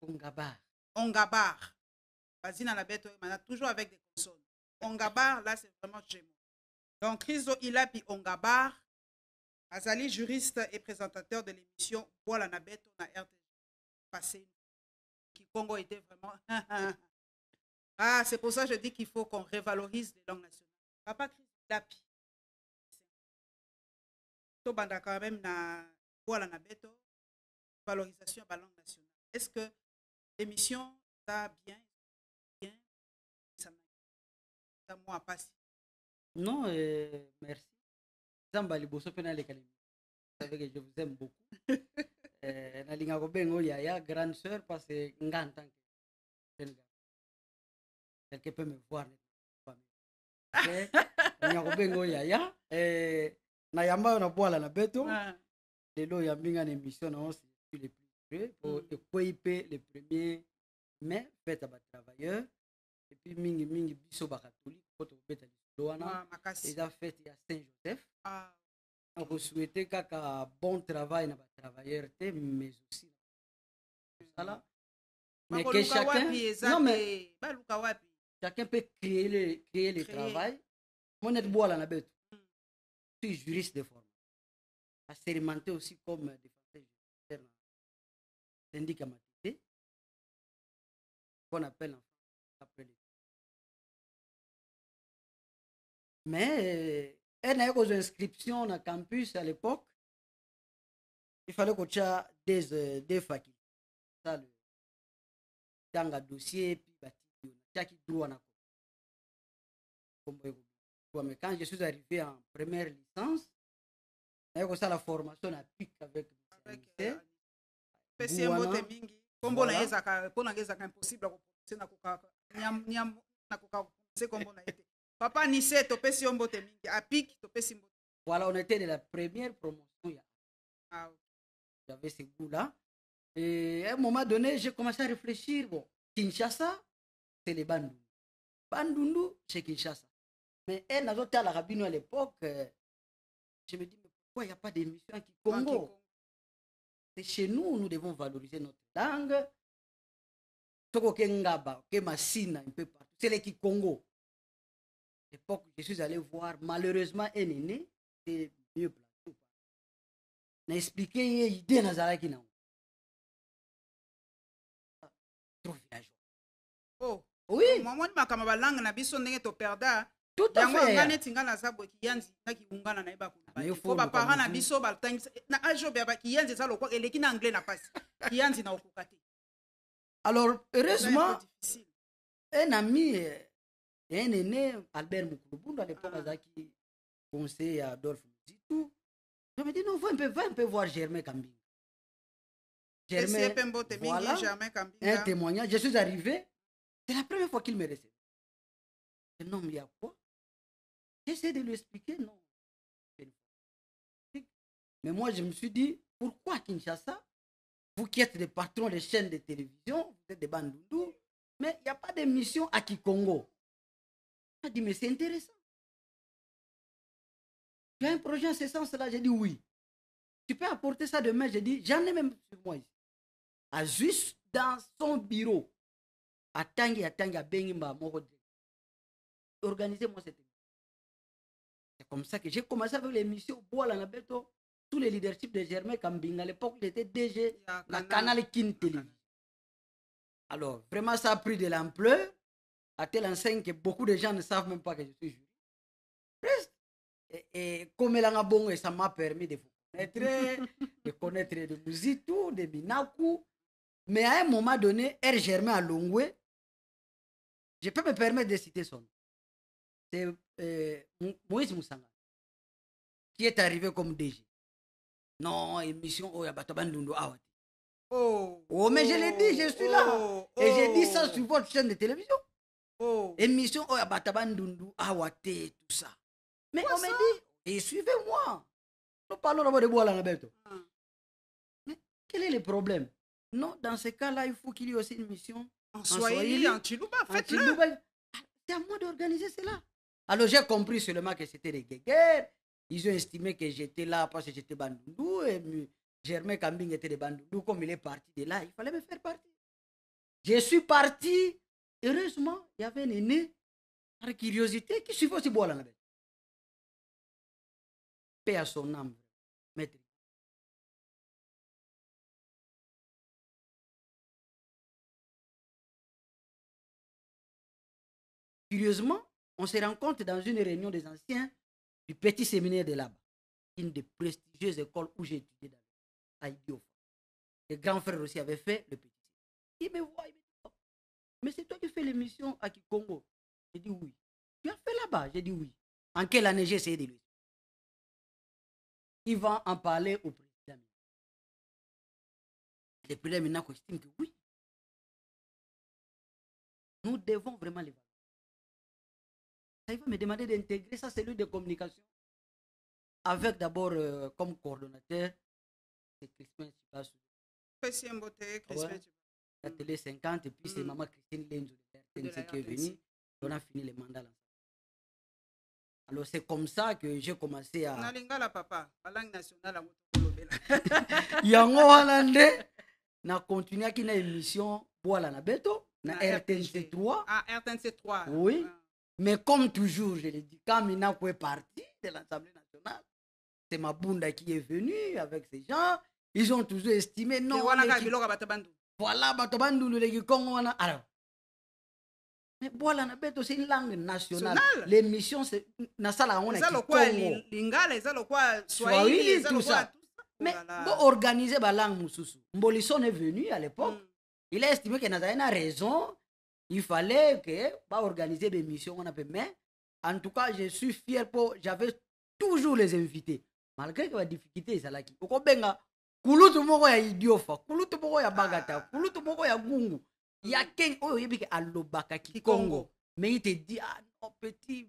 Ongabar. Ongabar. Vas-y, la bête, on toujours avec des consonnes. Ongabar, là, c'est vraiment chez Donc, Chris Ilapi Ongabar, Azali, juriste et présentateur de l'émission Voilà la bête, on a RTG. Passé. Qui Congo était vraiment. ah, c'est pour ça que je dis qu'il faut qu'on révalorise les langues nationales. Papa Chris Ilapi. Tobanda quand même na voilà na beto valorisation de la langue nationale. Est-ce que l'émission va bien, bien Ça m'a passé. Non, euh, merci. Zambali Bosso Penale Vous savez que je vous aime beaucoup. Euh, nalinga kobenga oyo yaya grande sœur passé que nga en tant que jeune gars quelqu'un peut me voir nalinga kobenga oyo yaya euh, nayamba oyo nabwala na beto ah. lelo oyambi nga na émission na on pour mm. équiper les premiers à bas travailleurs et puis ming ming biso ba catholique poto le lisolo c'est la fête à saint joseph vous souhaitez qu'un bon travail na batravailleur travailleur mais aussi voilà mais que chacun non mais chacun peut créer le créer le travail mon être bois na bête, mm. suis juriste de à expérimenté aussi comme indique qu'on appelle après Mais, elle n'a eu inscription inscriptions campus à l'époque, il fallait qu'on ait des, euh, des facultés. Ça, le, dans le dossier, puis, bah, qui doit mais quand je suis arrivé en première licence, j'ai eu la formation à PIC avec, avec euh, voilà on était de la première promotion ah, okay. j'avais ce goût là et à un moment donné j'ai commencé à réfléchir bon kinshasa c'est les bandundu bandundu c'est kinshasa mais elle nazotalaka bino à l'époque euh, je me dis pourquoi il n'y a pas d'émission à Congo c'est chez nous, nous devons valoriser notre langue. C'est le Congo. À l'époque, je suis allé voir, malheureusement, un aîné, c'est mieux placé. Il a expliqué l'idée Nazaraki na Trop villageois. Oh! Oui! Oh, Maman, ma langue, na biso n'est alors heureusement un ami eh, un aîné albert mokulubundu à l'époque ah. à adolphe je me dis non va un peu voir germain Kambi. germain un témoignage je suis arrivé c'est la première fois qu'il me recevait a quoi J'essaie de lui expliquer, non. Mais moi, je me suis dit, pourquoi Kinshasa Vous qui êtes le patrons des chaînes de télévision, vous êtes des bandoudous, mais il n'y a pas mission à Kikongo. Il a dit, mais c'est intéressant. Tu as un projet en ce sens-là J'ai dit oui. Tu peux apporter ça demain J'ai dit, j'en ai même sur moi ici. juste dans son bureau, à Tangi, à Tangi, à Bengimba, à Organisez-moi cette comme ça que j'ai commencé avec l'émission Boala Beto. sous le leadership de Germain Kambing. À l'époque, j'étais DG, la, la canal Kinteli. Alors, vraiment, ça a pris de l'ampleur, à telle enseigne que beaucoup de gens ne savent même pas que je suis juge. Et, et comme a bon, et ça m'a permis de vous connaître, de connaître de tout de Binaku. Mais à un moment donné, R. Germain à je peux me permettre de citer son nom. C'est euh, Moïse Moussanga, qui est arrivé comme DG. Non, émission Oyabatabandundu oh, Dundou Oh, oh, mais je l'ai dit, je suis là. Oh, et j'ai dit oh. ça sur votre chaîne de télévision. Émission Dundou awaté tout ça. Mais on m'a dit, et eh, suivez-moi. Nous parlons d'abord de Boala Nabeto. Ah. Mais quel est le problème Non, dans ce cas-là, il faut qu'il y ait aussi une mission. En Swahili, en Chiluba, faites ah, C'est à moi d'organiser cela. Alors j'ai compris seulement que c'était des guéguerres. Ils ont estimé que j'étais là parce que j'étais Bandoundou et Germain Kambing était de Bandoundou. Comme il est parti de là, il fallait me faire partir. Je suis parti. Heureusement, il y avait un aîné par curiosité qui suivait aussi bois Nabé. Paix à son âme, maître. Curieusement, on se rencontre dans une réunion des anciens du petit séminaire de là-bas, une des prestigieuses écoles où j'ai étudié dans à Idiofa. Les grands frères aussi avaient fait le petit Il me voit, il me dit oh, Mais c'est toi qui fais l'émission à Kikongo J'ai dit oui. Tu as fait là-bas J'ai dit oui. En quelle année j'ai essayé de lui Il va en parler au président. Le président maintenant estime que oui. Nous devons vraiment les voir il va me demander d'intégrer sa cellule de communication avec d'abord euh, comme coordonnateur, c'est Christian Chibas. Christian Boté, Christian ouais. La mm. télé 50, et puis c'est mm. maman Christine Lenzo de qui est venue. On a fini le mandat Alors c'est comme ça que j'ai commencé à. Nalingala papa, la langue nationale à Yango Hollande, na continué à une émission pour la Nabeto, na RTNC 3. Ah, RTNC 3. Oui. Ah. Mais comme toujours, je l'ai dit, quand Minako est parti de l'Assemblée nationale, c'est Mabunda qui est venu avec ces gens. Ils ont toujours estimé non. Voilà, voilà le Congo. Alors, mais voilà, c'est une langue nationale. L'émission, c'est Nasala on est quoi Lingala, quoi tout ça. Mais pour organiser la langue Moussousou, Mbolisson est venu à l'époque. Mm. Il a estimé que avait a raison il fallait que bah, organiser des missions on a mais en tout cas je suis fier pour j'avais toujours les invités malgré que la difficulté ezalaki okobenga kulutu moko ya idiofa kulutu moko ya bagata ah. kulutu moko ya ngungu ya kenge oyo oyebi ke alobaka kongo mais il te dit ah non petit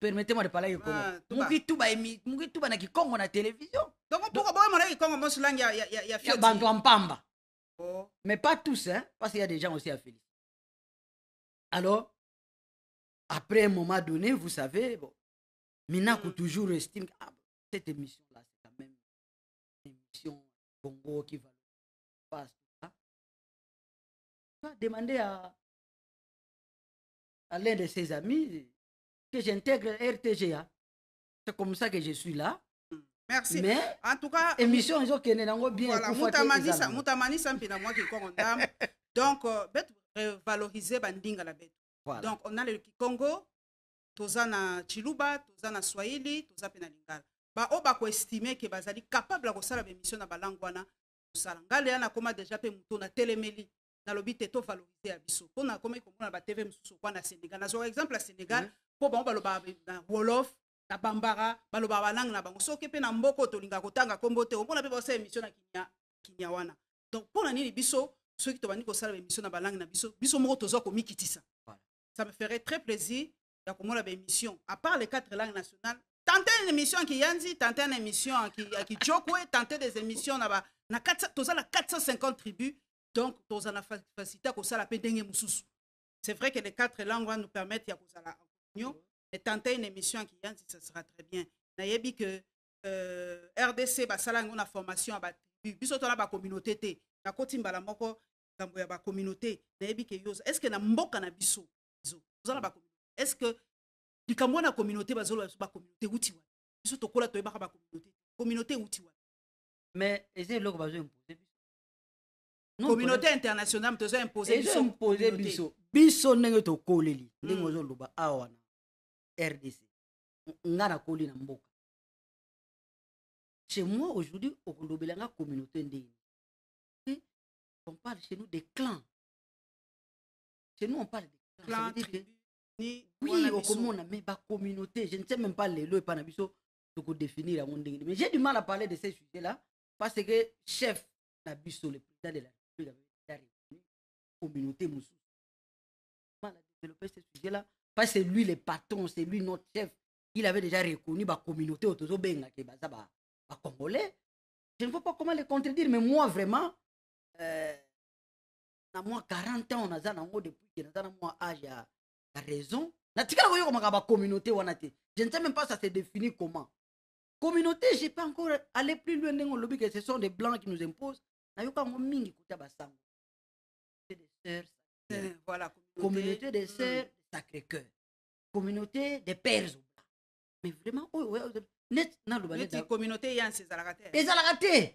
permettez-moi de parler ba moki tuba moki ba na kikongo na télévision donc pourquoi boye mona kikongo mosulangi ya ya ya ya bantu ya mpamba oh. mais pas tous hein parce qu'il y a des gens aussi à féliciter alors, après un moment donné, vous savez, bon, Minako hmm. toujours estime que ah, cette émission-là, c'est quand même une émission bongo qui va passer. Tu à, l'un de ses amis que j'intègre RTGA. C'est comme ça que je suis là. Hmm. Merci. Mais en tout cas, émission ils ont bien. Voilà, Moutamani ça moi Donc euh, revaloriser bandinga la bête. Voilà. Donc on a le Kikongo, toza na Chiluba, toza na Swahili, toza pe na Lingala. Ba oba ko estimer que bazali capable ko sala mission na balangwana. Sala ngale na koma déjà pe muto na telemeli. Na lobi te to valoriser abiso. Pona koma ko na ba TV mususu kwa na Sénégal. Na zo exemple à Sénégal, mm-hmm. po ba ba na Wolof, na Bambara, ba loba ba langue na bango. Soke pe na mboko to linga kotanga kombo te. Pona pe ba sa émission na Kinya wana. Donc pona nini biso soki tobandi ça l'émission na balangue na biso biso moko tozwa komikitisa ça me ferait très plaisir ya komona à part les quatre langues nationales tenter une émission en kiyanzi tenter une émission qui chokwe, tenter des émissions na ba na 400 la 450 tribus donc na facilité ça pe ndenge mosusu c'est vrai que les quatre langues vont nous permettre ya kozala union mais tenter une émission qui kiyanzi ça sera très bien nayebi que euh, RDC basala ngo na formation à tribus biso tona communauté te nakoti mbala moko ngambo ya bacommunauté nayebi ke yoza est ce que na mboka na biso toza mm. ba communauté est ce que likambo na communauté bazoloba ba communauté euti wapi biso tokola toyebaka bacommunauté communauté euti wapi mais eza eloko bazo impose biso communauté internationale moto eza biso impose biso biso ndenge tokoleli ndenge mm. ozoloba awa na rdc nga nakoli na mboka chez moi aujourd'hui okolobelanga communauté ndenge on parle chez nous des clans. Chez nous, on parle des clans. oui, au commun, on a même communauté. Je ne sais même pas les lois et panabiso de définir. la Mais j'ai du mal à parler de ces sujets-là parce que chef Nabiso, le président de la République, communauté Moussou. mal à développer ces sujets-là parce que c'est lui le patron, c'est lui notre chef. Il avait déjà reconnu la communauté Otozo Benga, qui est Congolais. Je ne vois pas comment les contredire, mais moi, vraiment, na moi 40 ans zan nango depuis que na na mwa age ya raison ko yo comme la communauté wana te je ne sais même pas ça se définit comment communauté j'ai pas encore allé plus loin ndenge lobby que ce sont des blancs qui nous imposent na yango mingi kotia voilà communauté des sœurs sacré cœur mm. communauté des pères mais vraiment ouais net la communauté en ces te et te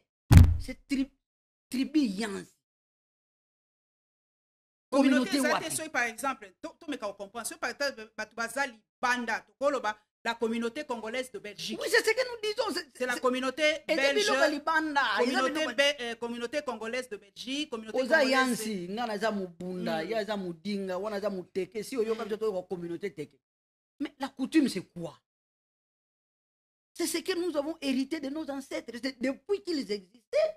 c'est tribu yanzi communauté wapi par exemple tomeka kokomprendre soki par exemple Batubazali, banda libanda tokoloba la communauté congolaise de Belgique. Oui, c'est ce que nous disons. C'est la communauté belge, communauté, be, euh, communauté congolaise de Belgique, communauté Oza congolaise. yansi, nga za mubunda, mm. za mudinga, wana za muteke, si hmm. oyoka mtoto communauté teke. Mais la coutume c'est quoi C'est ce que nous avons hérité de nos ancêtres depuis qu'ils existaient.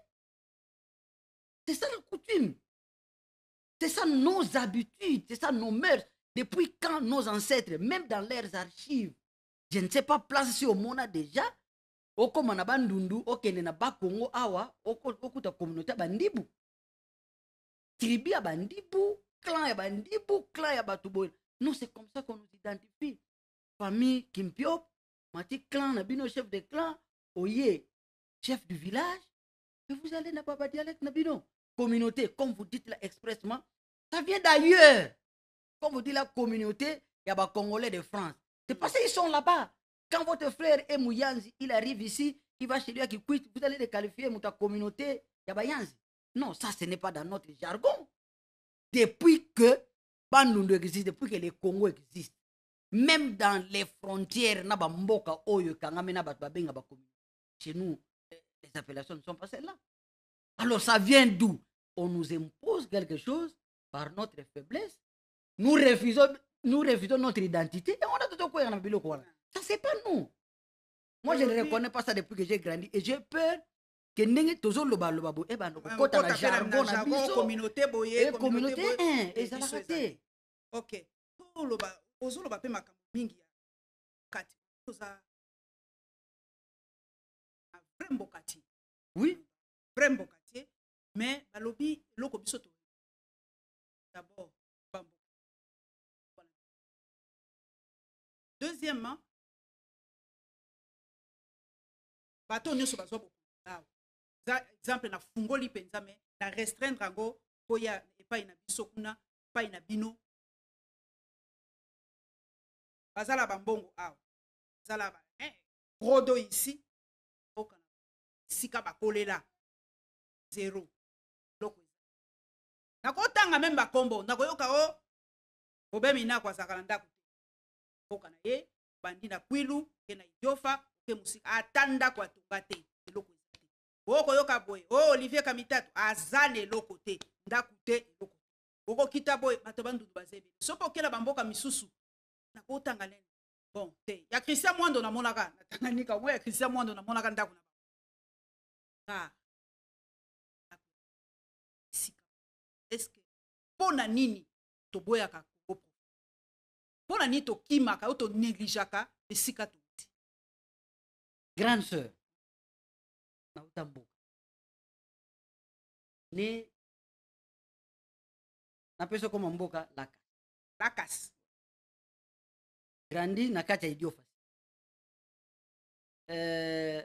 C'est ça la coutume. C'est ça nos habitudes, c'est ça nos mœurs. Depuis quand nos ancêtres, même dans leurs archives, je ne sais pas, place au monde déjà, oko manabandundu, ndundu, okene na bakongo awa, okuta communauté bandibu. Tribu à bandibu, clan à bandibu, clan à batubo. Nous, c'est comme ça qu'on nous identifie. Famille Kimpiop, mati clan, nabino chef de clan, oye, chef du village. Et vous allez na baba dialecte nabino communauté, comme vous dites là expressement, ça vient d'ailleurs. Comme vous dites la communauté, il y a des Congolais de France. C'est parce qu'ils sont là-bas. Quand votre frère est Mouyanzi, il arrive ici, il va chez lui à Kikwit, vous allez le qualifier, ta communauté, il y a Non, ça, ce n'est pas dans notre jargon. Depuis que Bandundu existe, depuis que les Congo existent, même dans les frontières, Chez nous, les appellations ne sont pas celles-là. Alors ça vient d'où On nous impose quelque chose par notre faiblesse. Nous refusons, nous refusons notre identité et on a tout quoi Ça, c'est pas nous. Moi, je ne reconnais pas ça depuis que j'ai grandi et j'ai peur que nous le ndenge tozoloba loba boye ebanda On a jargon la biso communauté boye eh, communauté ezalaka te ok oloba ozoloba mpe makambo mingi ya kati toza na vrai oui vrai mbokati me balobi eloko biso to d'abord bamboka deuxièmement bato nyonso bazwa bokonda awa eza exemple nafungoli mpenza me na restreindre yango koya epai na biso kuna epai na bino bazala bambongo awa bazala ba eh, rodo ici okana esika bakolela zero nakotanga meme bakombo nakoyoka o oh, obemi nako azalaka na ndako te mboka na ye bandi na kwilu oke na idiofa oke mosika ata ndako atonga te eloko eza te okoyoka boye o oh, olivier kamitatu aza na eloko te ndako te eloko te okokita boye bato bandundu baza ebele soki okela bamboka misusu nakotanga nene bon te ya kristian mwindo namonaka natananika omo ya kristian mwindo namonaka ndako na bango ah. eske mpo na nini toboyaka kongo profonde mpo na nini tokimaka oyo tonegligeaka esika touti grande sœur nauta mboka ne napesi okoma mboka lakasi lakasi grandi na kati ya idiofasi euh,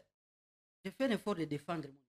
je fais un effort de défendre mon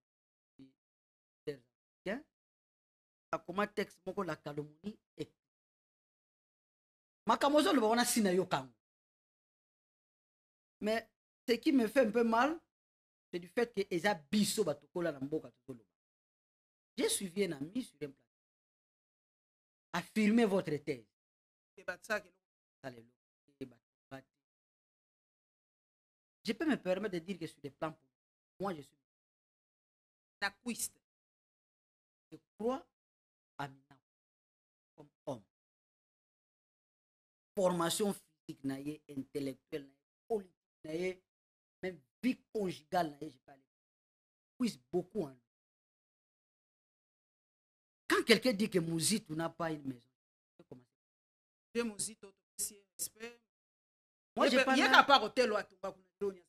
Comment texte moko calomnie et eh. makambo le wana sina yo camp. mais ce qui me fait un peu mal c'est du fait que eza biso batokola na mboka tozoloba j'ai suivi un ami sur un plateau affirmez votre thèse je peux me permettre de dire que sur des plans pour moi je suis nakuiste je crois formation physique na intellectuelle politique na même vie conjugale na je parle puisse beaucoup en nous quand quelqu'un dit que Mouzito n'a pas une maison je Mouzito aussi respect moi j'ai eh ben, pas à pas hôtel wa tumba kuna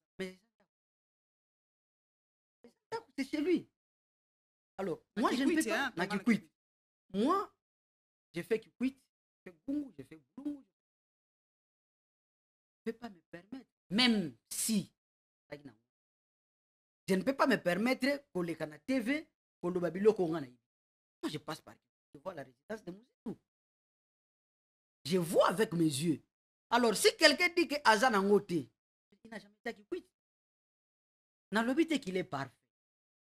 ça mais c'est chez lui alors moi je ne peux pas hein, na kikwit moi j'ai fait kikwit j'ai fait gungu j'ai fait bulungu peux pas me permettre, même si je ne peux pas me permettre pour les canaux TV, pour le Babilo Moi, je passe par je vois la résidence de tout Je vois avec mes yeux. Alors, si quelqu'un dit que Azan a il n'a jamais été quitte. Dans l'hôpital qu'il est parfait.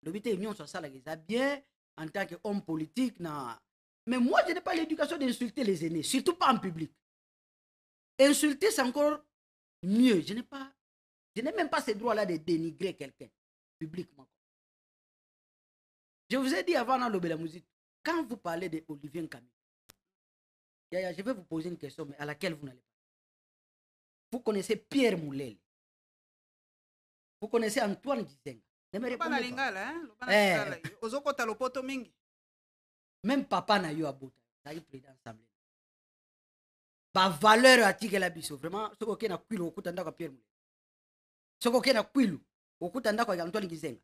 l'obité est union sur ça, il bien en tant qu'homme politique. Na... Mais moi, je n'ai pas l'éducation d'insulter les aînés, surtout pas en public. Insulter, c'est encore mieux. Je n'ai pas, je n'ai même pas ce droit-là de dénigrer quelqu'un publiquement. Je vous ai dit avant dans le la quand vous parlez de Olivier Yaya, je vais vous poser une question mais à laquelle vous n'allez pas. Vous connaissez Pierre Moulel. Vous connaissez Antoine Gizenga. Hein, eh. Même papa n'a eu à bout bavaleur la biso vraiment qu'on a na kwilu okuta ndako pierre mule ya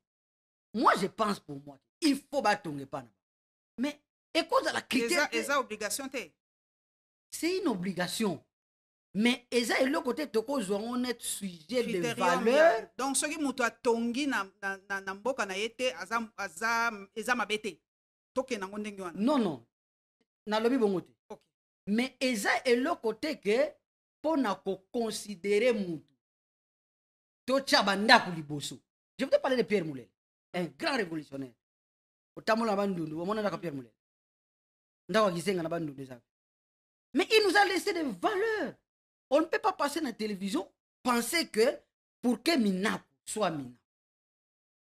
moi je pense pour moi il faut pas. mais la critère obligation c'est une obligation mais eza côté te cause on est sujet de valeur donc ce qui atongi na, na, na, mboka na azam azam eza toke non. non non mais est le côté que on a te ke mpona kokonsidere mutu totya bandako liboso je veux parler de pierre Moulet, un grand révolutionnaire otambola na bandundu omona de pierre molele ndako un na bandundu eza mais il nous a laissé des valeurs on ne peut pas passer la télévision penser que pour que Minat soit minaku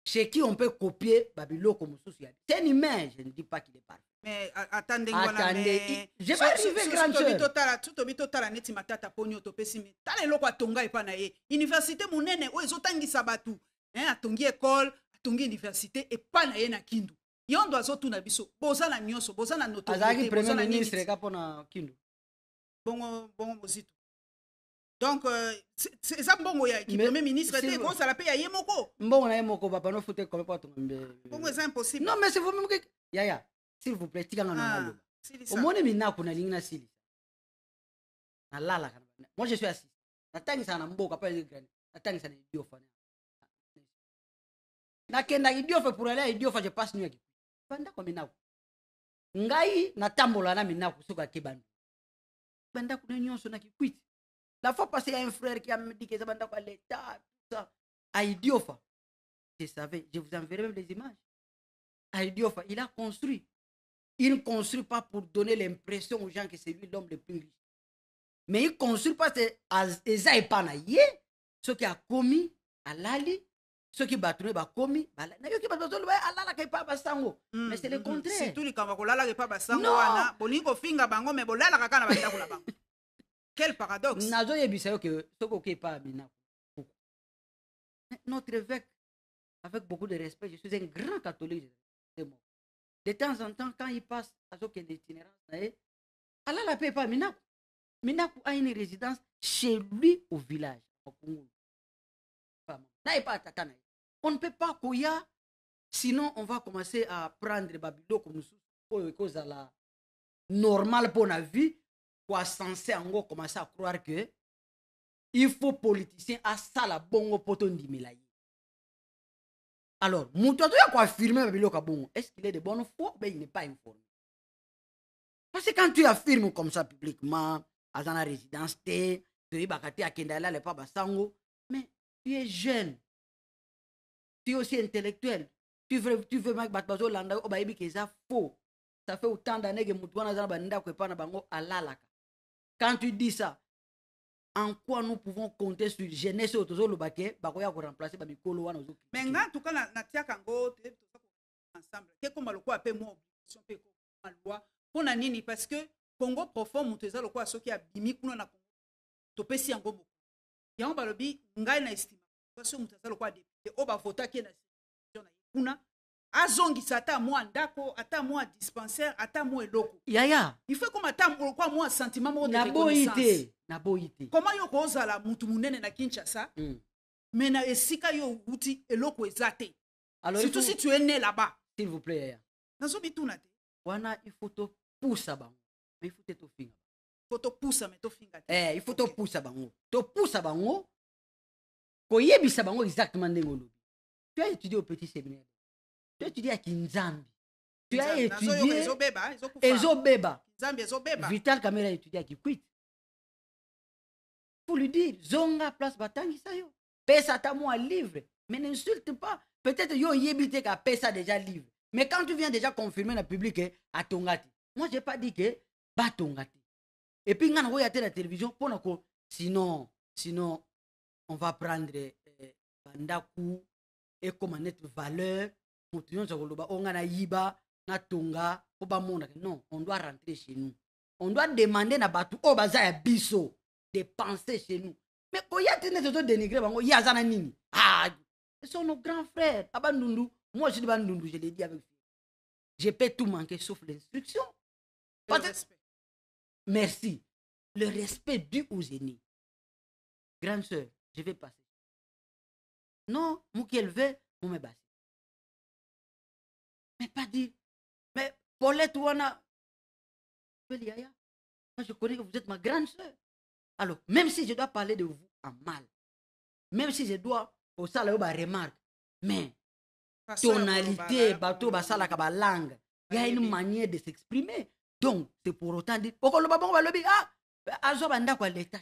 chez qui on peut copier babiloko mosusu ya c'est un humain je ne dis pas qu'il est parfait mais attendez attendez je vais arriver grande sœur totala tobi totala neti matata poni otopesi me tala eloko atonga epa na ye université monene oyo ezotangisa bato hein atongi école atongi université epa na ye na kindu yondo azotuna biso bozala nyonso bozala notoriété azalaki premier ministre ka mpona kindu bongo bongo mozitu donc eza euh, mbongo ya kipremier ministre te kozala mpe ya ye moko mbongo na ye moko bapanofu te kome po atongaongo eza impossible non mais c'est vous même que yaya s'il vous plaît tikanga na naloba ah, omoni minaku nalingi nasilisa nalalaka moi je suis assis natangisaka na mboka pa natangisa na idiofa nakendaka idiofa pour aller ya idiofa je passe nu ya kipu bandako minaku ngai natambola na minaku soki ake bandu bandako na nyonso na kikwiti La fois passée, il y a un frère qui a me dit que ça va dans l'État, tout ça. Aïdiofa, je savais, je vous enverrai même les images. Aïdiofa, il a construit. Il ne construit pas pour donner l'impression aux gens que c'est lui l'homme le plus riche. Mais il construit parce que Eza et Panaye, ce qui a commis à Lali, ce qui a commis, mais c'est le hmm, hmm. contraire. Surtout les Kamakolala qui e pas basango, bolingo finga bango, mais bolala kakana bango. paradoxe notre évêque avec beaucoup de respect je suis un grand catholique de temps en temps quand il passe ce itinérance est la la pas minaku minaku a une résidence chez lui au village on ne peut pas a sinon on va commencer à prendre comme une cause à la normale pour la vie en gros commencer à croire que il faut politicien à la bongo poton tondimela là. alors tu quoi quoi affirmer ya bongo est ce qu'il est de bonne foi mais il n'est pas informé parce que quand tu affirmes comme ça publiquement à la résidence à toyebaka à akenda le papa Sango, mais tu es jeune tu es aussi intellectuel tu veux, tu veux bato bazolanda obaye bayebi que eza faux ça fait autant d'années que motu wana aza na bandako na bango alalaka Quand tu dis ça, en quoi nous pouvons compter sur jeunesse au tozo lobake bakoya ko remplacer ba mikolo wana ozo mais nga tout cas na tia kango te to ça ensemble ke komba lokwa pe mo obligation pe ko loi pona nini parce que Congo profond mutu eza lokwa soki abimi kuna na Congo to pesi yango moko yango balobi ngai na estima parce que mutu eza lokwa député o ba vota ki na na kuna azongisa ata mwa ndako ata mwa dispensaire ata mwa eloko yaya ifo ekoma ata lokwa mwa sentiment moko naboyi te naboyi te koma yo kozala mutu monene na kinshasa mm. me na esika yo outi eloko eza te surtout si tu es né là-bas s'il vous plaît yaya nazobituna te wana ifo topusa bango me ifo te tofinga ifo topusa me tofinga te eh, ifo topusa bango topusa bango koyebisa bango exactement ndenge olobi tu as étudié au petit séminaire tu étudies à Kinzambi. Tu as étudié. Zobéba. Vital Kamela a étudié à Kikwit. Pour lui dire, Zonga place Batangi est. Pesa ta moi livre. Mais n'insulte pas. Peut-être yo yébité ka Pesa déjà livre. Mais quand tu viens déjà confirmer le public, eh, à Tongati. Moi, je n'ai pas dit que Batongati. Et puis, quand on regarde la télévision, pour nous, sinon, sinon, on va prendre eh, Bandaku et comment notre valeur non on doit rentrer chez nous on doit demander na tout au bazar ya biso penser chez nous mais koya y autres dénigrer bango y a na nini ah, sont nos grands frères moi je dis bandundu je l'ai dit avec je peux tout manquer sauf l'instruction merci le respect dû aux aînés grande sœur je vais passer non qui élevé momebasi pas dit. Mais pour Wana. Moi, je connais que vous êtes ma grande soeur. Alors, même si je dois parler de vous en mal, même si je dois au salaire remarque, mais tonalité, bateau, la langue, il y a une manière de s'exprimer. Donc, c'est pour autant dire, ah, Azo quoi, l'état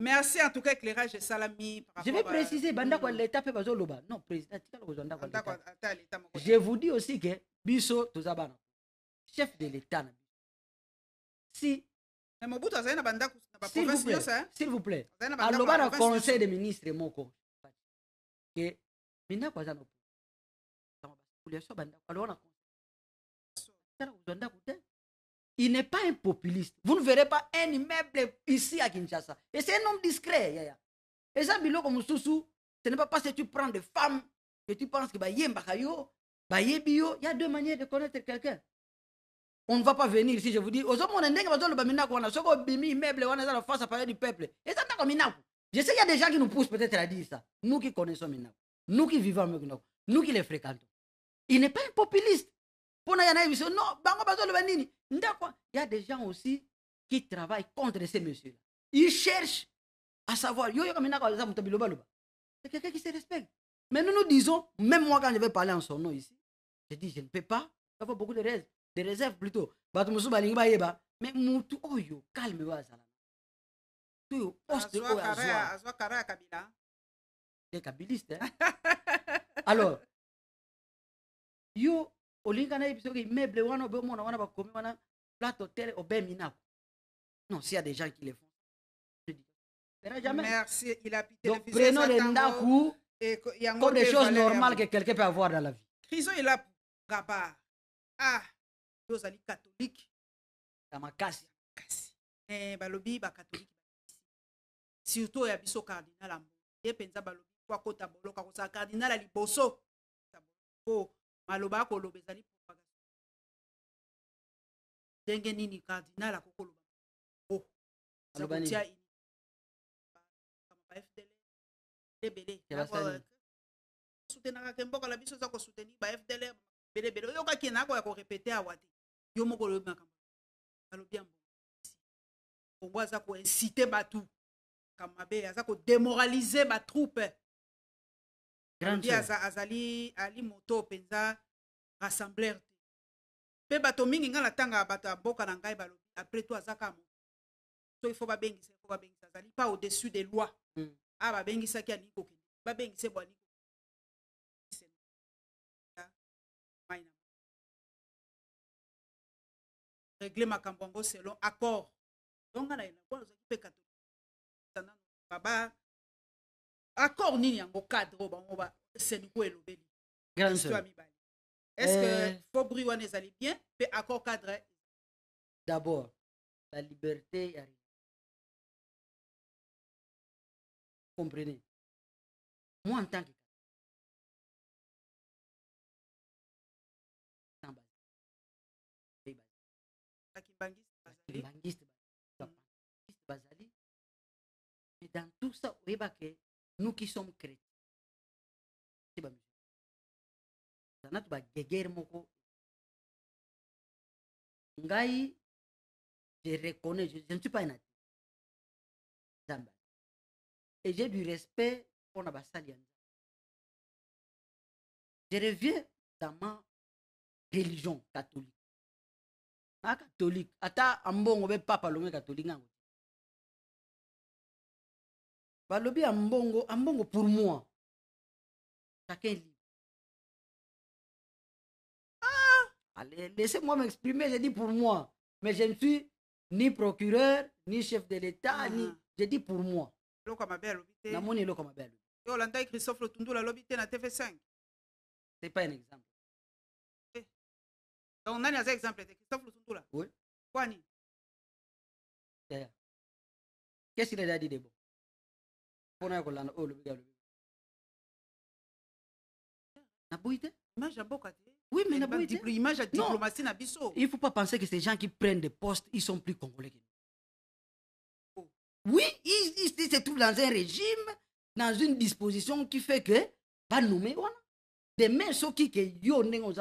merci en tout cas l'éclairage éclairage esalami je vais préciser bandako ya leta mpe bazoloba non président tikala kozwa besoin ya leta je vous dis aussi ke biso toza bana chef de l'état na si mobutu azali na bandako na baprovince nyonso hein? s'il vous plaît aloba na conseil de ministre moko ke mindako aza na opposition bandako aloba na conseil kozwa ndako te il n'est pas un populiste. Vous ne verrez pas un immeuble ici à Kinshasa. Et c'est un homme discret, Yaya. Et ça, comme Moussousou, ce n'est pas parce que tu prends des femmes que tu penses que bah, Yembakayo, bah, Yebio. Il y a deux manières de connaître quelqu'un. On ne va pas venir ici, je vous dis. Aux hommes, on on face à peuple. Et ça, comme Je sais qu'il y a des gens qui nous poussent peut-être à dire ça. Nous qui connaissons mina, nous qui vivons mina, nous qui les fréquentons. Il n'est pas un populiste. Pour nous, il y en a qui disent non, bango, bazolo, banini. Il y a des gens aussi qui travaillent contre ces messieurs-là. Ils cherchent à savoir. C'est quelqu'un qui se respecte. Mais nous nous disons, même moi quand je vais parler en son nom ici, je dis, je ne peux pas. Ça fait beaucoup de réserves, de réserves plutôt. Mais Moutou, oh yo, calme-toi, Salam. Tu es poste au Azwa Kara oh, Kabila. kabiliste. Hein? Alors, yo, olingi kana yebi soki immeuble wana obomona wana bakomi wana plat hotel obemi nako non si y a des gens qui le font Jamais. Merci. Il a Donc prenons les ndaku oh. comme des choses normales que quelqu'un peut avoir dans la vie. Prison est là pour Gabar. Ah, nous allons catholiques. Dans ma casse. Eh, balobi, ba catholique. Surtout, il y a biso cardinal. Il y a penza balobi, kwa kota boloka, kosa cardinal à liboso. Oh. maloba akoloba ezali propagation ndenge nini cardinal akokoloba o oh, zakotia ini bafdl ebele eh, soutenaka ke mboka na biso eza kosoutenir ba fdl belebele oyokaki na akoya korepete awa te yo moko olobi makambo alobi ya mbongo bongo aza koinsite bato makambo mabe aza kodémoralize batroupe ye azali ali moto mpenza rassembler te mpe bato mingi ngai natangaka bato ya mboka na ngai balobi apres to azaka ya moto so ifo babengisa ifo babengisa azali pa au-dessus de loi mm. a ah, babengisaki alingi kokende babengise bo alingi regle makambo yango selon accord donc nga na elakua nazwaki mpe katolika baba accord nini cadre est-ce que il euh. bruit bien accord cadre d'abord la liberté arrive. comprenez moi en tant que nous qui sommes chrétiens, ça zana tubagegere moko ngai je reconnais je, je ne suis pas un athée et j'ai du respect pour basali ya nzambe je reviens dans ma religion catholique na catholique ata ambongo be papa alongi catholique balobi à mbongo mbongo pour moi chacun libre ah laissez-moi m'exprimer j'ai dit pour moi mais je ne suis ni procureur ni chef de l'état ah. ni j'ai dit pour moi eloko mabe alobi te namoni eloko et alobi oyo christophe lotundula la te na tv5 c'est pas un exemple on eh. donc nani exemple de christophe lotundula oui. Quoi, qu'est-ce qu'il a dit de oui, mais Il ne faut pas penser que ces gens qui prennent des postes, ils sont plus congolais que oh. Oui, ils, ils, se trouvent dans un régime, dans une disposition qui fait que, pas nommé, des mêmes soki qui yo ndenge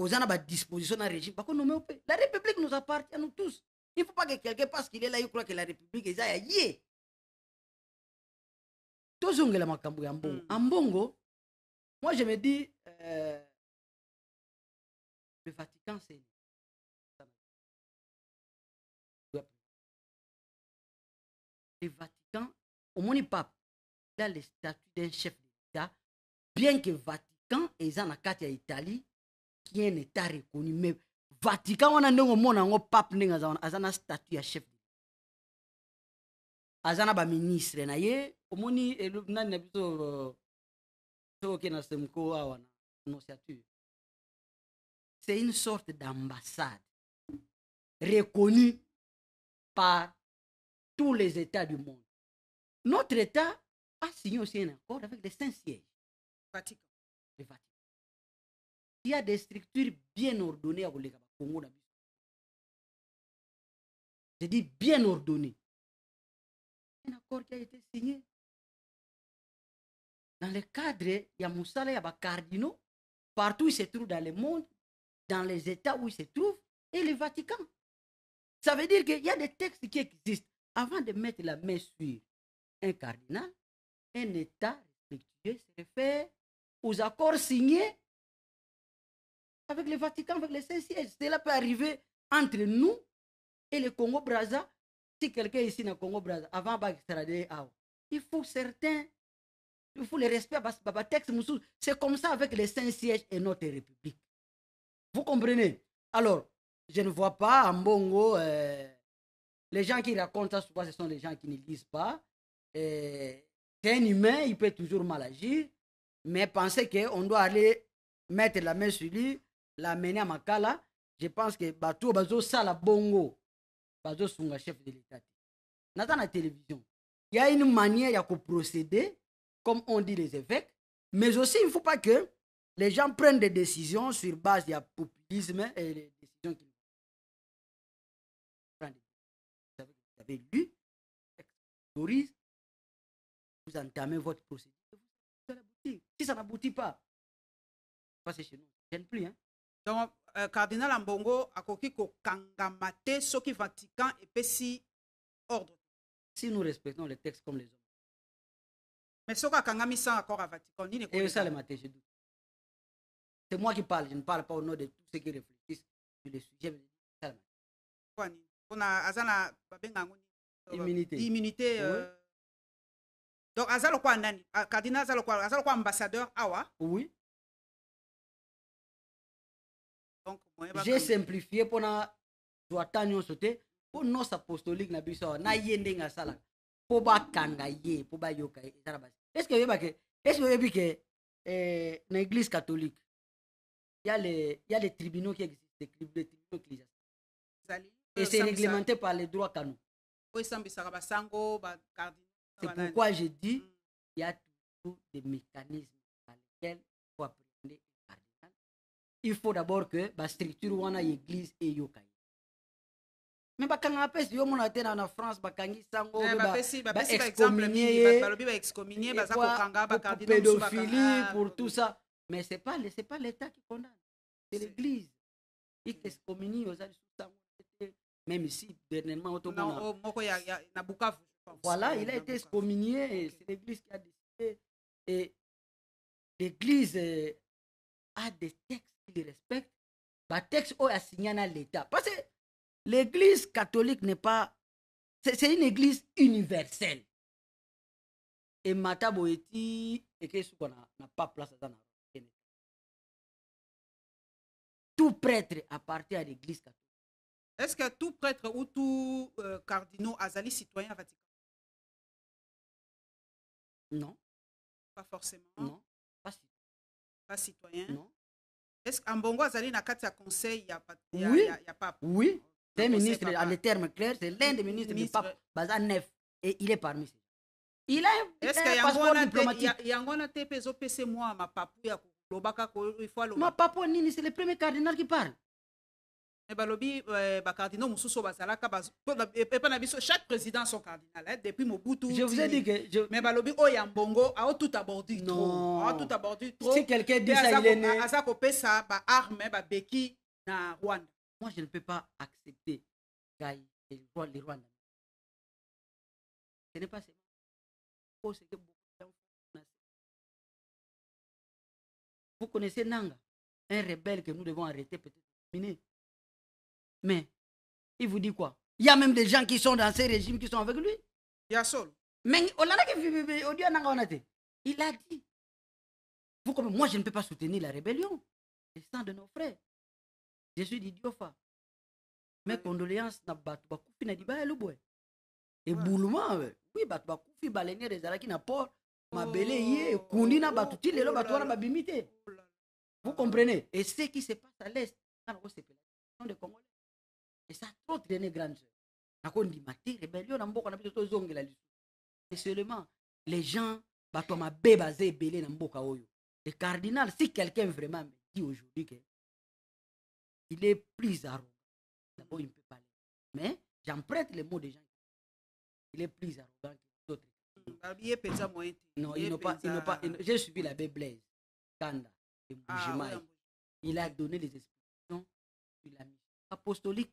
ils ont une disposition dans le régime la république nous appartient à nous tous il faut pas que quelqu'un parce qu'il est là il croit que la république est là ya mm. En ambongo moi je me dis euh, le vatican c'est le vatican au n'est pape là le statut d'un chef d'état bien que vatican en a carte à l'Italie, qui est un état reconnu mais vatican on a un pape un statut de chef d'état c'est une sorte d'ambassade reconnue par tous les États du monde. Notre État a signé aussi un accord avec les saints sièges. Vatican. Le Vatican. Il y a des structures bien ordonnées à Congo. Je dis bien ordonnées un accord qui a été signé dans le cadre, il y a Moussala, il y a Cardinaux, partout où il se trouve dans le monde, dans les États où il se trouvent, et le Vatican. Ça veut dire qu'il y a des textes qui existent. Avant de mettre la main sur un cardinal, un État respectueux se réfère aux accords signés avec le Vatican, avec les Saint-Siège. Cela peut arriver entre nous et le Congo-Brazza si quelqu'un ici dans le Congo Brazza avant ah, il faut certains il faut le respect parce que texte c'est comme ça avec les saint sièges et notre république vous comprenez alors je ne vois pas en Bongo euh, les gens qui racontent ça ce sont les gens qui ne lisent pas c'est euh, un humain il peut toujours mal agir mais penser qu'on doit aller mettre la main sur lui l'amener à Makala je pense que bateau bazo ça la Bongo chef de l'état télévision il y a une manière de procéder, comme on dit les évêques mais aussi il ne faut pas que les gens prennent des décisions sur base du populisme et les décisions qu'ils prennent. Vous avez, vous avez lu, vous entamez votre procédure, Si ça n'aboutit pas, passez chez nous, je ne plus. Hein donc euh, cardinal ambongo a akoki Kangamate, ceux qui vatican epesi ordre si nous respectons les textes comme les hommes mais soki qui sans accord à vatican eh, ça, le matin, je doute c'est moi qui parle je ne parle pas au nom de tous ceux qui réfléchissent sur le sujet a on a euh, immunité ah euh. donc aza lokola nani ah, cardinal aza lokola ambassadeur awa oui j'ai simplifié pour na zwata nyonso sauter pour nos apostoliques na biso awa na ye ndenge asalaka est-ce ye est-ce que eza que est-ce que estce oyebi ke eh, na église catholique a les tribunaux qui existent les tribunaux ecclésiastiques et c'est réglementé par les droits canon c'est pourquoi je dis mm. il y a toujours des mécanismes par lesquels il faut d'abord que la bastructure wana ya église Mais quand on bakanga si on mona dans la france bakangi sango pédophilie, pour tout ça mais c'est pas c'est pas l'état qui condamne c'est l'église excominie oza lisusu sango même ici dernièrement otomona voilà il a été excommunié c'est l'église qui a décidé et l'église euh, a des textes du respect, bah, texte assigné à l'État. Parce que l'Église catholique n'est pas. C'est une Église universelle. Et Mata Matabo et qu'on n'a pas place dans la Tout prêtre appartient à l'Église catholique. Est-ce que tout prêtre ou tout euh, cardinal Azali citoyen vatican Non. Pas forcément. Non. Pas, pas citoyen. Non. Est-ce qu'Ambongo Azali na kati ya conseil ya ya, oui. y a pape Oui. C'est ministre, en les termes clairs, c'est l'un des ministres du pape, Baza Neuf, Et il est parmi ces Il a un, un passeport diplomatique. yango wana te mpe ezopesa mwa mapapu ya faut koifwa loba mapapu nini c'est le premier cardinal qui parle eh, balobi eh, bacardinaux mosusu bazalaka epai eh, na biso chaque président son cardinal hein, depuis mobutu je vous ai dit que je... mais balobi oyo oh, ya mbongo oh, tout abordé trop ao oh, tout abordé trop si quelqu'un dit ça il est né aza arme baarme beki na rwanda moi je ne peux pas accepter gai les rwanda ce n'est pas c'est pour ce vous connaissez Nanga un rebelle que nous devons arrêter peut-être mais il vous dit quoi Il y a même des gens qui sont dans ces régimes qui sont avec lui. Il y a seul. Mais il a dit vous, comme moi, je ne peux pas soutenir la rébellion. Les sang de nos frères. Je suis dit Diofa. Mes condoléances na batubakoufi na diba elubwe. Eh. Et boulma, eh. oui, batubakoufi balenier des araki na pour Ma oh. belle yé, kundi na batuti lelo batouana oh bimité. Vous comprenez Et ce qui se passe à l'Est, Congolais ça trop ça grande On dit, te rébellion on mboka et seulement les gens bato ma mabe baza na le cardinal si quelqu'un vraiment me dit aujourd'hui qu'il est plus arrogant d'abord il ne peut pas mais j'emprunte les mots des gens il est plus arrogant que d'autres mm, bah, non il n'a pas il n'a pas j'ai suivi la Blaise Kanda et ah, il a donné les explications sur la mission apostolique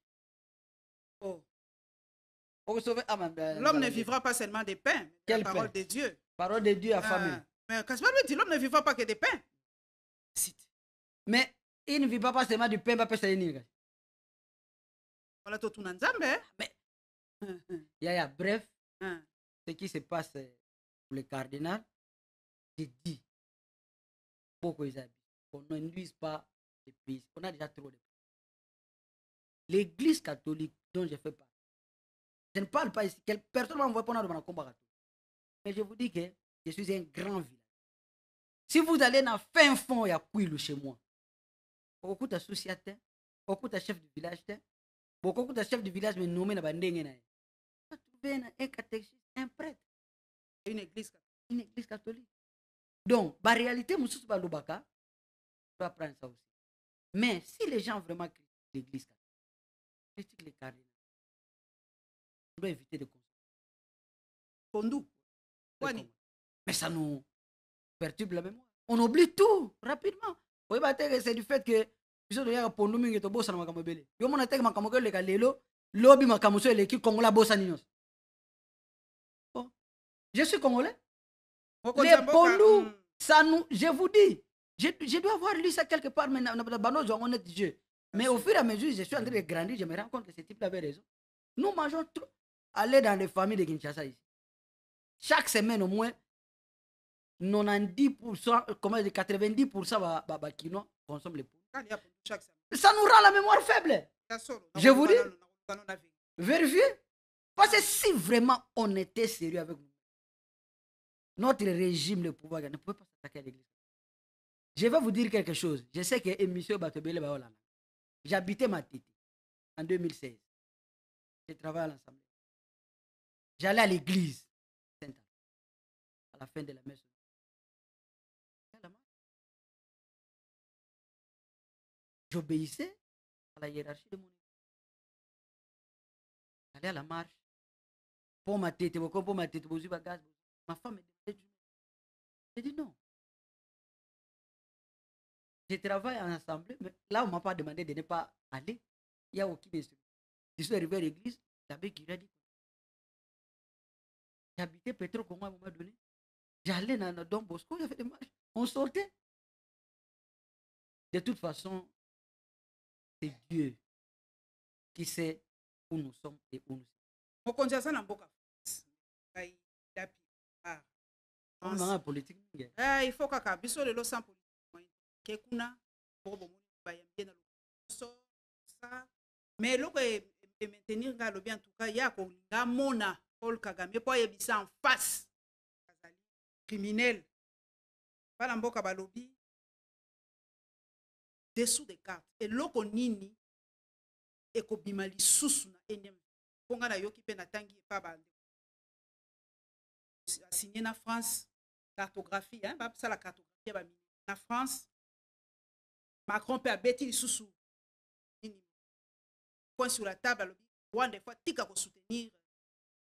Ah, ben, ben, l'homme ne vivra pas seulement des pains, Quelle parole de Dieu. Parole de Dieu à ah, famille. mais Kaspar lui dit l'homme ne vivra pas que des pains. Mais il ne vivra pas seulement du pain, ah, mais pas hein, hein. a Voilà tout tout nzambe. Mais yaya bref, hein. ce qui se passe euh, pour le cardinal, c'est dit pourquoi ils habitent, qu'on n'induise pas les pays, On a déjà trop de L'église catholique dont je fais partie je ne parle pas ici. Personne ne m'envoie pour un combat. Mais je vous dis que je suis un grand village. Si vous allez dans fin fond, il y a Kouilou chez moi. Beaucoup de beaucoup de chefs de village, beaucoup de chefs de village mais nommé dans Bandengena. Vous trouver un prêtre, une église, une église catholique. Donc, la réalité, nous sommes Je vais prendre ça aussi. Mais si les gens vraiment critiquent l'église catholique, critiquent les cardinaux, on doit éviter de consommer. Mais ça nous perturbe la mémoire. On oublie tout rapidement. C'est du fait que je suis congolais hmm. je vous dis je, je dois avoir lu ça quelque part mais mais au fur et à mesure je suis en train de grandir je me rends compte que ce type avait raison nous mangeons trop Aller dans les familles de Kinshasa ici. Chaque semaine au moins, 90%, euh, comment 90% bah, bah, consomment les poules. Ça nous rend la mémoire faible. Je vous dis, vérifiez. Parce que si vraiment on était sérieux avec nous, notre régime, le pouvoir, ne pouvait pas s'attaquer à l'église. Je vais vous dire quelque chose. Je sais que émission Batobele J'habitais ma tête en 2016. Je travaille à l'Assemblée. J'allais à l'église. À la fin de la messe. J'obéissais à la hiérarchie de mon église. J'allais à la marche. Pour ma tête, pour ma tête, ma femme elle dit, j'ai dit non. Je travaille en assemblée, mais là, on ne m'a pas demandé de ne pas aller. Il n'y a aucune instruction. Je suis arrivé à l'église, l'abbé qui a dit J'habitais Petro Congo à un moment donné. J'allais dans, dans Don Bosco, j'avais des marches. On sortait. De toute façon, c'est Dieu qui sait où nous sommes et où nous sommes. On a la politique. Eh, il faut que biso le sans politique. Ke kuna bobo mo ba yambe dans le ça mais le maintenir le bien en tout cas il ya ko linga mona paul kagame mpo ayebisa en face azali criminel bana mboka balobi dessous de carte eloko nini ekobima lisusu na nm yoki pe na tangi e epa bandeko asigne na france cartographie hein, ça la cartographie ya na france macron a abeti susu. nini point sur la table alobi fois, tika ko soutenir,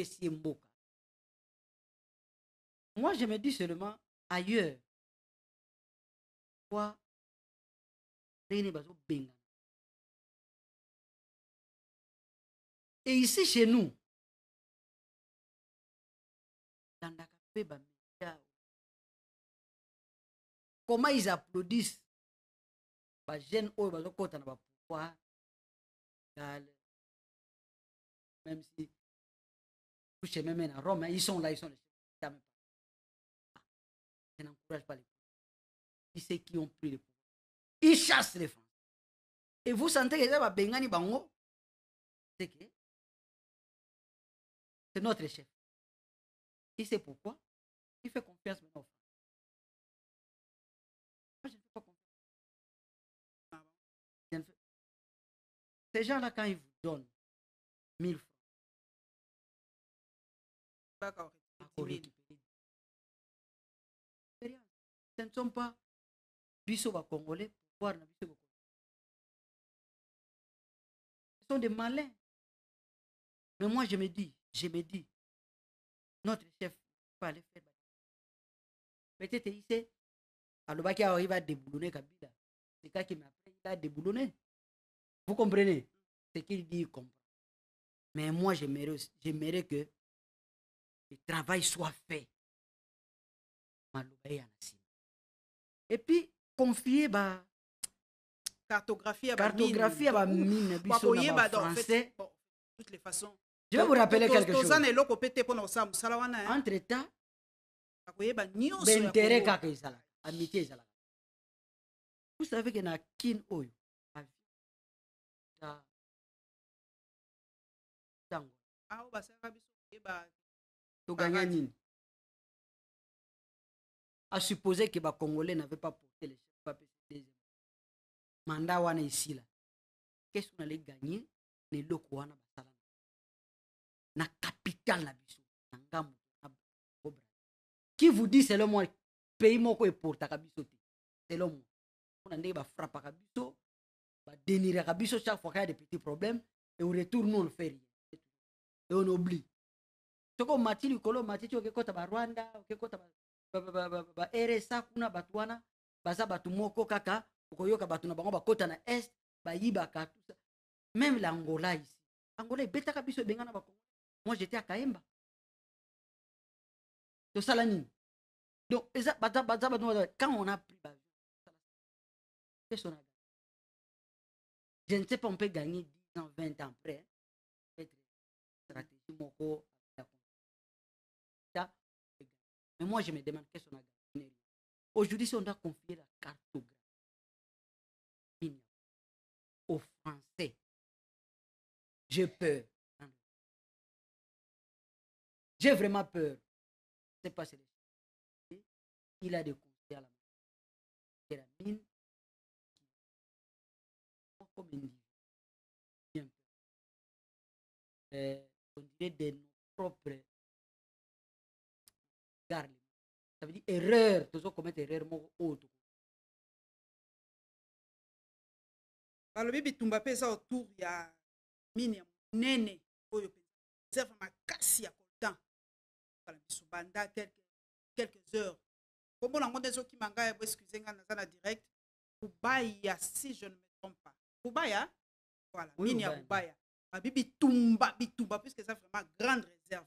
c'est Mboka. Moi, je me dis seulement ailleurs. Quoi Et ici, chez nous, bah, comment ils applaudissent les bah, jeunes oyo bazokota na pourquoi même si touché même à Rome, ils sont là, ils sont là. Je ah, n'encourage pas les Qui c'est qui ont pris le pouvoir Ils chassent les Français. Et vous sentez que ça va Bengani Bango C'est que c'est notre chef. Il sait pourquoi. Il fait confiance maintenant aux Français. Moi, je ne fais pas confiance. Ces gens-là, quand ils vous donnent 1000 francs, ce ne sont pas biso congolais voir na Congolais. Ce sont des malins. Mais moi je me dis, je me dis, notre chef pas aller faire. Peut-être ici, alobaki awa va déboulonner Kabila. C'est quand qui m'a il a déboulonné. Vous comprenez? Ce qu'il dit, il comprend. Mais moi, j'aimerais que le travail soit fait. Et puis, confier bah, cartographie à cartographie à bah, mine, bah, français. Bon, toutes les façons. Je vais vous rappeler quelque chose. Entre temps, bintérêt que ezalaka amitié ezalaka vous savez que na kine oyo ntango à supposer que Congolais n'avaient pas porté les chefs de deuxième mandat wana là. qu'est-ce qu'on allait gagner les locaux wana basala na capital na biso na ngambo qui vous dit selon moi pays moko eportaka biso te selon moi ba ndenge à biso à biso chaque fois qu'il y a des petits problèmes et au retour nous on ne fait rien et on oublie tokomati likolo mati ti okekɔta barwanda okekɔta barsa kuna bato wana baza bato moko kaka okoyoka bato na bango bakɔta na est bayibaka même langola isi angola ebetaka biso ebengana bakongo moi jete ya kayemba tosala nini donc eza baza bato quand on a pris bavion pese on a gagné je ne sais pas on peut gagner 10 ans 20 ans après hein? stratégie moko Mais moi, je me demande qu'est-ce qu'on a gagné. Aujourd'hui, si on doit confier la cartographie aux Français, j'ai peur. J'ai vraiment peur. C'est pas Il a des conseils à la mine comme euh, on de nos propres regarde. Ça veut dire erreur, toujours commettre erreur, moko oyo le bébé, bitumba mpe pesé autour ya pour ya monene oyo C'est vraiment à à temps. kala biso banda quelques heures kombona des gens qui ngai excusez-moi, on est en direct Oubaya, si je ne me trompe pas Oubaya, voilà baya Bibi kubaya bibi tumba, bitumba puisque fait vraiment grande réserve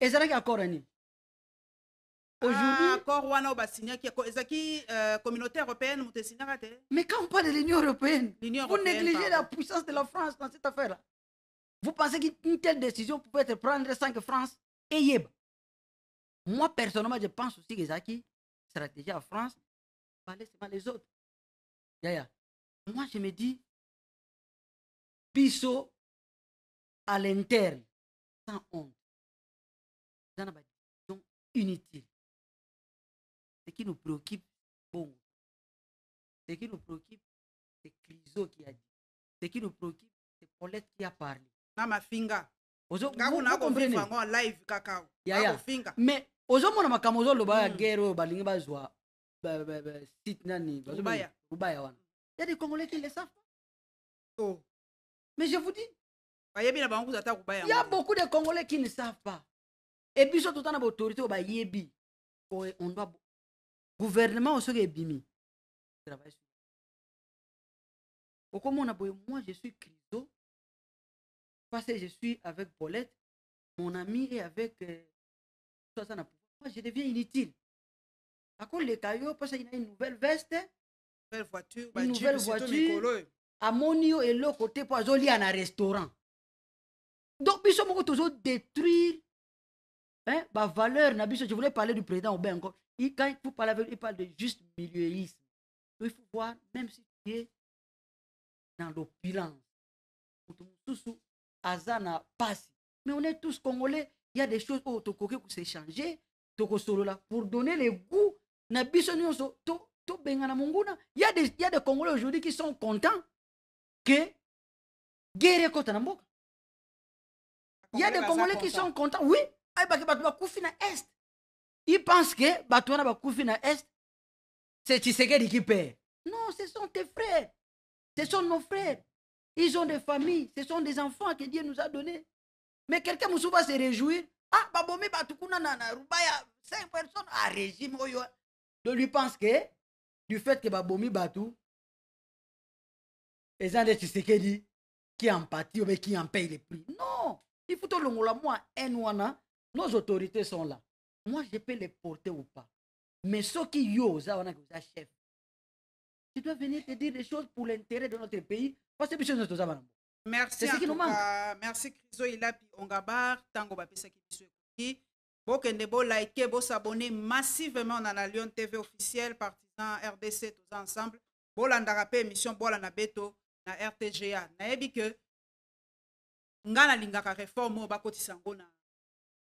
ezalaki accord ya encore accord ah, wana y a ezalaki euh, communauté européenne signer esignaka te mais quand on parle de l'union européenne vous négligez la puissance de la france dans cette affaire là vous pensez qu'une telle décision pouvait être prendre sans que france eyeba moi personnellement je pense aussi que qui, stratégie à france parler seulement les autres yaya moi je me dis biso à l'interne sans honte eza na badiscussion inutile ce qui nous préoccupe bongo ce qui nous préoccupe c'est cliso qui a dit ce qui nous préoccupe c'est paulette qui a parlé na mafinga ozoango live kaka yayafinga mais ozomona makambo ozoloba ya hmm. guerre oyo balingi bazwa site nani rubaya wana ya des congolais qui le savent pas oh. mais je vous dis bayebi na bango kuza ta rubaya il y a beaucoup de congolais qui ne savent pas e biso toza na baautorité oyo bayebi oh, on doit gouvernement oyo soki ebimi okomona boye moi je suis criso parce que je suis avec bolette mon ami et avec aza euh, na pouvoir moi je deviens inutile akoleka yo parce ina une nouvelle veste nouvelle voiture, une nouvelle voiture amoni yo eloko te mpo azolia na restaurant donc biso moko tozodétruire hein, bah valeur je voulais parler du président Obengo il quand il parle avec il parle de juste milieuisme il faut voir même si tu es dans l'opulence na pasi mais on est tous congolais il y a des choses où oh, tokoki koséchanger pour donner le goût il y a des y a des congolais aujourd'hui qui sont contents que guerre ekota na il y a des congolais qui sont contents oui ayebaki bato bakufi na est il pense que bato wana na est c'est tshisekedi qui paye non ce sont tes frères ce sont nos frères ils ont des familles ce sont des enfants que dieu nous a donnés. mais quelqu'un mosusu va se réjouir ah babomi bato kuna na, na rubaya cinq personnes a ah, régime yo, hein. de lui pense que du fait que babomi les gens de tshisekedi qui en pâtit mais qui en paye les prix non il faut que un ou un wana nos autorités sont là. Moi, je peux les porter ou pas. Mais ceux qui osent, on a chef. Tu dois venir te dire des choses pour l'intérêt de notre pays. Parce que nous avons. Merci. En tout merci Criso Ilapi Ongabar. Tango Bapisa Kibisuki. Bokende bo liker, bo s'abonner massivement dans la Lyon TV officielle, partisan RDC, tous ensemble. bolanda rapé émission bolana beto na RTGA. Nayebi que nga nalingaka réforme oyo bakotisa na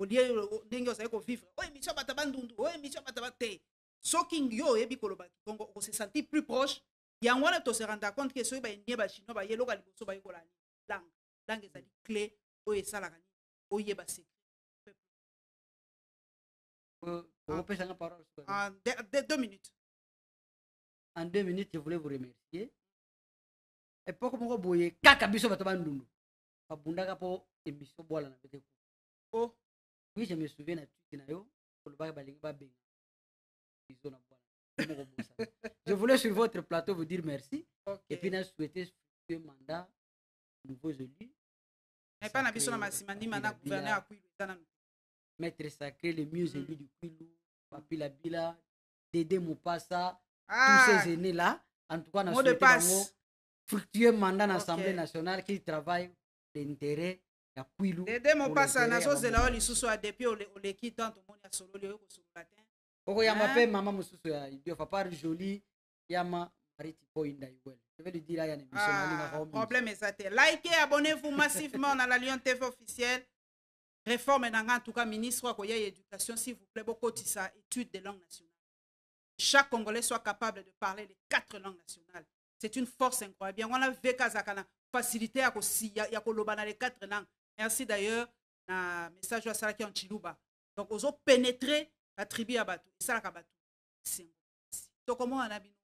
olie ndenge ozali kovivre oyo émission bata bandundu oyo émission bata ba te soki yo oyebi koloba kikongo okose sentir plus proche yango wana tose rendre compte ke soki bayenie bachinois baye eloka liboso bayekola nini langue langue ezali clé oyo esalaka nini oyeba secret opesanga euh, ah. parole en deux minutes en deux minutes je voulais vous remercier epoke moko boye kaka biso bato bandundu babundaka mpo emission bwala na bete ku oh. Oui, je me souviens de la na yo je voulais sur votre plateau vous dire merci et puis na ce fructueux mandat nouveaux élus pas na na ma simani, mana gouverneur à Kouilou. maître sacré le mieux hmm. élu du kwilu papila bila dédé Moupassa, ah. tous ces aînés là en tout cas na souhaité fructueux mandat à l'Assemblée nationale qui travaille l'intérêt ya la dede de nazozela oyo lisusu ya depuis solo le oleki tan tomoni asololi oyo m'a te maman mpe mama il ya idiofa parler joli yama Ah, problème et exact. Likez, abonnez-vous massivement dans la Lyon TV officielle. Réforme en tout cas ministre de éducation s'il vous plaît, beaucoup de ça, étude des langues nationales. Chaque Congolais soit capable de parler les quatre langues nationales. C'est une force incroyable. On a il y a vu facilité à les quatre langues merci d'ailleurs na message qui est en Chiluba. donc ozopénétre batribu ya bato esalaka bato comment on a bino